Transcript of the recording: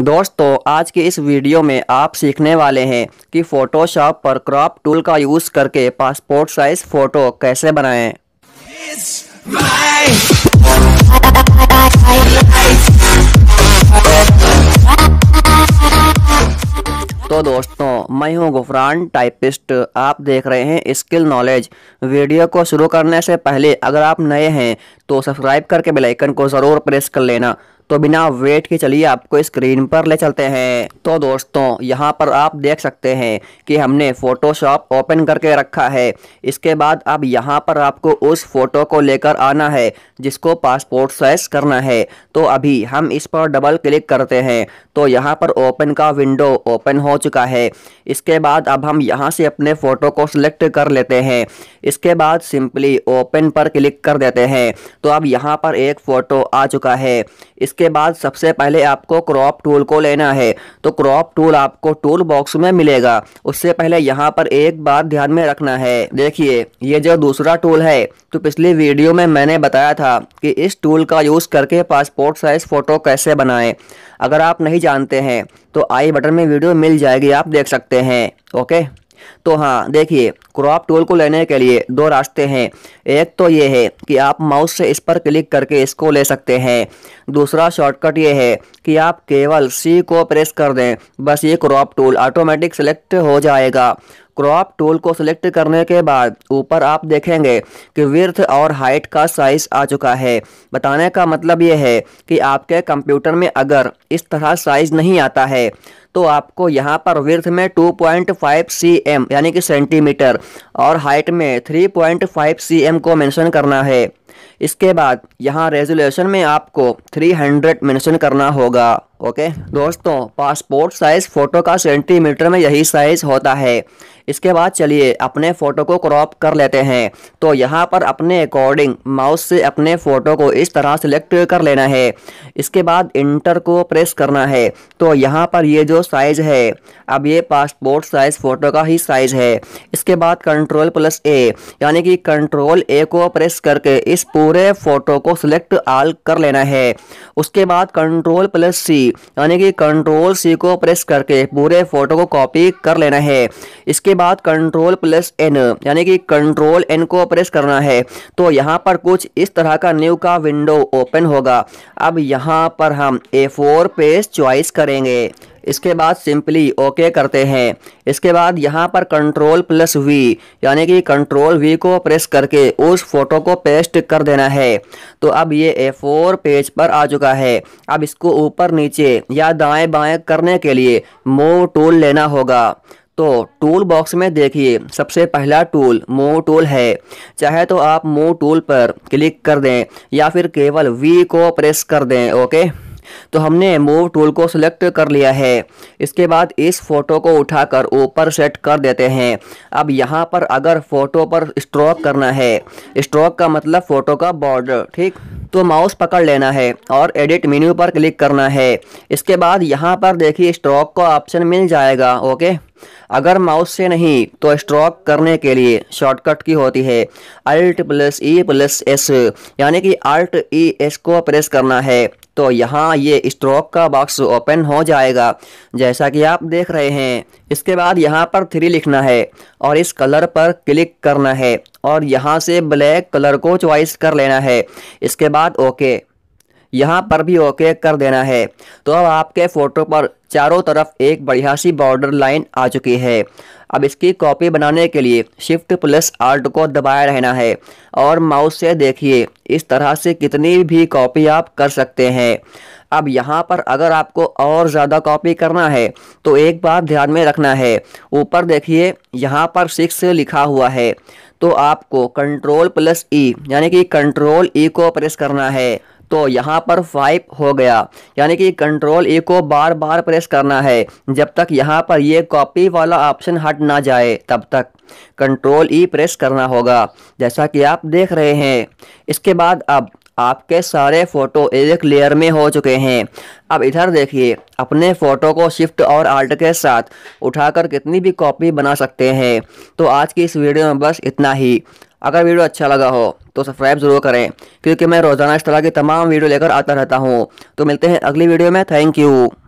दोस्तों आज के इस वीडियो में आप सीखने वाले हैं कि फ़ोटोशॉप पर क्रॉप टूल का यूज़ करके पासपोर्ट साइज़ फ़ोटो कैसे बनाएं। तो दोस्तों मैं हूं गुफरान टाइपिस्ट आप देख रहे हैं स्किल नॉलेज वीडियो को शुरू करने से पहले अगर आप नए हैं तो सब्सक्राइब करके बेल आइकन को ज़रूर प्रेस कर लेना तो बिना वेट के चलिए आपको स्क्रीन पर ले चलते हैं तो दोस्तों यहाँ पर आप देख सकते हैं कि हमने फ़ोटोशॉप ओपन करके रखा है इसके बाद अब यहाँ पर आपको उस फ़ोटो को लेकर आना है जिसको पासपोर्ट साइज करना है तो अभी हम इस पर डबल क्लिक करते हैं तो यहाँ पर ओपन का विंडो ओपन हो चुका है इसके बाद अब हम यहाँ से अपने फ़ोटो को सिलेक्ट कर लेते हैं इसके बाद सिंपली ओपन पर क्लिक कर देते हैं तो अब यहाँ पर एक फ़ोटो आ चुका है इसके इसके बाद सबसे पहले आपको क्रॉप टूल को लेना है तो क्रॉप टूल आपको टूल बॉक्स में मिलेगा उससे पहले यहाँ पर एक बात ध्यान में रखना है देखिए ये जो दूसरा टूल है तो पिछली वीडियो में मैंने बताया था कि इस टूल का यूज़ करके पासपोर्ट साइज़ फ़ोटो कैसे बनाएं अगर आप नहीं जानते हैं तो आई बटन में वीडियो मिल जाएगी आप देख सकते हैं ओके तो हाँ देखिए क्रॉप टूल को लेने के लिए दो रास्ते हैं एक तो ये है कि आप माउस से इस पर क्लिक करके इसको ले सकते हैं दूसरा शॉर्टकट ये है कि आप केवल सी को प्रेस कर दें बस ये क्रॉप टूल ऑटोमेटिक सेलेक्ट हो जाएगा क्रॉप टूल को सिलेक्ट करने के बाद ऊपर आप देखेंगे कि विर्थ और हाइट का साइज़ आ चुका है बताने का मतलब ये है कि आपके कंप्यूटर में अगर इस तरह साइज़ नहीं आता है तो आपको यहाँ पर विर्थ में 2.5 पॉइंट यानी कि सेंटीमीटर और हाइट में 3.5 पॉइंट को मेंशन करना है इसके बाद यहाँ रेजोल्यूशन में आपको 300 मैंशन करना होगा ओके दोस्तों पासपोर्ट साइज़ फ़ोटो का सेंटीमीटर में यही साइज़ होता है इसके बाद चलिए अपने फ़ोटो को क्रॉप कर लेते हैं तो यहाँ पर अपने अकॉर्डिंग माउस से अपने फ़ोटो को इस तरह सेलेक्ट कर लेना है इसके बाद इंटर को प्रेस करना है तो यहाँ पर ये जो साइज़ है अब ये पासपोर्ट साइज़ फ़ोटो का ही साइज़ है इसके बाद कंट्रोल प्लस ए यानी कि कंट्रोल ए को प्रेस करके इस पूरे फ़ोटो को सिलेक्ट आल कर लेना है उसके बाद कंट्रोल प्लस सी यानी कि कंट्रोल सी को प्रेस करके पूरे फोटो को कॉपी कर लेना है इसके बाद कंट्रोल प्लस एन यानी कि कंट्रोल एन को प्रेस करना है तो यहाँ पर कुछ इस तरह का न्यू का विंडो ओपन होगा अब यहाँ पर हम ए फोर पेज चॉइस करेंगे इसके बाद सिंपली ओके करते हैं इसके बाद यहाँ पर कंट्रोल प्लस वी यानी कि कंट्रोल वी को प्रेस करके उस फोटो को पेस्ट कर देना है तो अब ये ए फोर पेज पर आ चुका है अब इसको ऊपर नीचे या दाएं बाएं करने के लिए मोव टूल लेना होगा तो टूल बॉक्स में देखिए सबसे पहला टूल मोव टूल है चाहे तो आप मोव टूल पर क्लिक कर दें या फिर केवल वी को प्रेस कर दें ओके तो हमने मूव टूल को सिलेक्ट कर लिया है इसके बाद इस फोटो को उठाकर ऊपर सेट कर देते हैं अब यहाँ पर अगर फोटो पर स्ट्रोक करना है स्ट्रोक का मतलब फ़ोटो का बॉर्डर ठीक तो माउस पकड़ लेना है और एडिट मेन्यू पर क्लिक करना है इसके बाद यहाँ पर देखिए स्ट्रोक का ऑप्शन मिल जाएगा ओके अगर माउस से नहीं तो स्ट्रोक करने के लिए शॉर्टकट की होती है alt plus E plus S यानी कि अल्ट ई एस को प्रेस करना है तो यहाँ ये स्ट्रोक का बॉक्स ओपन हो जाएगा जैसा कि आप देख रहे हैं इसके बाद यहाँ पर थ्री लिखना है और इस कलर पर क्लिक करना है और यहाँ से ब्लैक कलर को चॉइस कर लेना है इसके बाद ओके यहाँ पर भी ओके कर देना है तो अब आपके फ़ोटो पर चारों तरफ एक बढ़िया सी बॉर्डर लाइन आ चुकी है अब इसकी कॉपी बनाने के लिए शिफ्ट प्लस आर्ट को दबाए रहना है और माउस से देखिए इस तरह से कितनी भी कॉपी आप कर सकते हैं अब यहाँ पर अगर आपको और ज़्यादा कॉपी करना है तो एक बात ध्यान में रखना है ऊपर देखिए यहाँ पर सिक्स लिखा हुआ है तो आपको कंट्रोल प्लस ई यानी कि कंट्रोल ई e को प्रेस करना है तो यहाँ पर फाइव हो गया यानी कि कंट्रोल ए e को बार बार प्रेस करना है जब तक यहाँ पर ये कॉपी वाला ऑप्शन हट ना जाए तब तक कंट्रोल ई प्रेस करना होगा जैसा कि आप देख रहे हैं इसके बाद अब आपके सारे फ़ोटो एक लेयर में हो चुके हैं अब इधर देखिए अपने फ़ोटो को शिफ्ट और आल्ट के साथ उठाकर कितनी भी कॉपी बना सकते हैं तो आज की इस वीडियो में बस इतना ही अगर वीडियो अच्छा लगा हो तो सब्सक्राइब जरूर करें क्योंकि मैं रोज़ाना इस तरह की तमाम वीडियो लेकर आता रहता हूँ तो मिलते हैं अगली वीडियो में थैंक यू